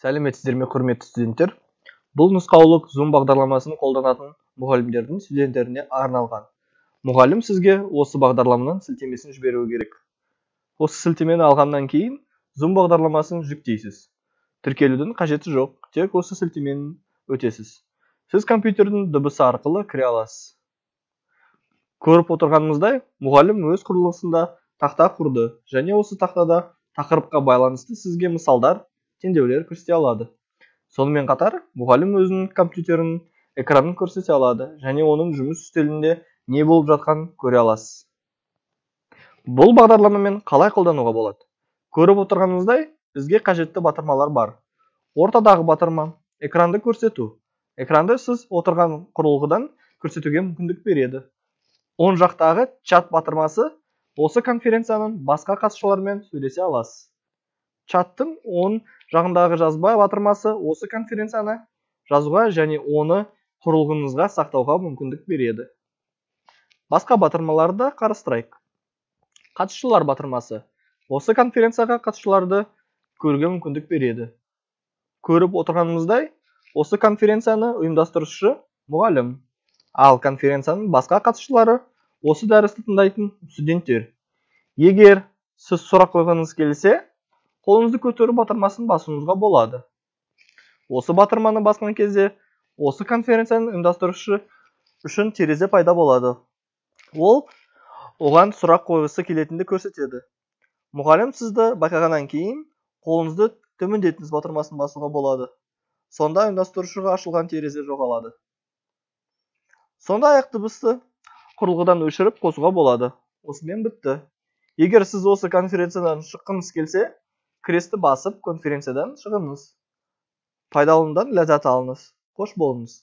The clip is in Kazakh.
сәлеметсіздер ме құрметті студенттер бұл нұсқаулық зум бағдарламасын қолданатын мұғалімдердің студенттеріне арналған мұғалім сізге осы бағдарламаның сілтемесін жіберуі керек осы сілтемені алғаннан кейін зум бағдарламасын жүктейсіз тіркелудің қажеті жоқ тек осы сілтемені өтесіз сіз компьютердің дыбысы арқылы кіре аласыз көріп отырғанымыздай мұғалім өз құрылғысында тақта құрды және осы тақтада тақырыпқа байланысты сізге мысалдар теңдеулер көрсете алады сонымен қатар мұғалім өзінің компьютерінің экранын көрсете алады және оның жұмыс үстелінде не болып жатқанын көре аласыз бұл бағдарламамен қалай қолдануға болады көріп отырғаныңыздай, бізге қажетті батырмалар бар ортадағы батырма экранды көрсету экранды сіз отырған құрылғыдан көрсетуге мүмкіндік береді оң жақтағы чат батырмасы осы конференцияның басқа қатысушылармен сөйлесе аласыз чаттың оң жағындағы жазба батырмасы осы конференцияны жазуға және оны құрылғыңызға сақтауға мүмкіндік береді басқа батырмаларды да қарастырайық қатысушылар батырмасы осы конференцияға қатысушыларды көруге мүмкіндік береді көріп отырғанымыздай осы конференцияны ұйымдастырушы мұғалім ал конференцияның басқа қатысушылары осы дәрісті тыңдайтын студенттер егер сіз сұрақ қойғыңыз келсе қолыңызды көтеру батырмасын басуыңызға болады осы батырманы басқан кезде осы конференцияның ұйымдастырушы үшін терезе пайда болады ол оған сұрақ қойғысы келетінді көрсетеді мұғалім сізді байқағаннан кейін қолыңызды төмендетіңіз батырмасын басуға болады сонда ұйымдастырушыға ашылған терезе жоғалады сонда аяқ дыбысты құрылғыдан өшіріп қосуға болады осымен бітті егер сіз осы конференциядан шыққыңыз келсе крестті басып конференциядан шығыңыз пайдаланудан ләззат алыңыз қош болыңыз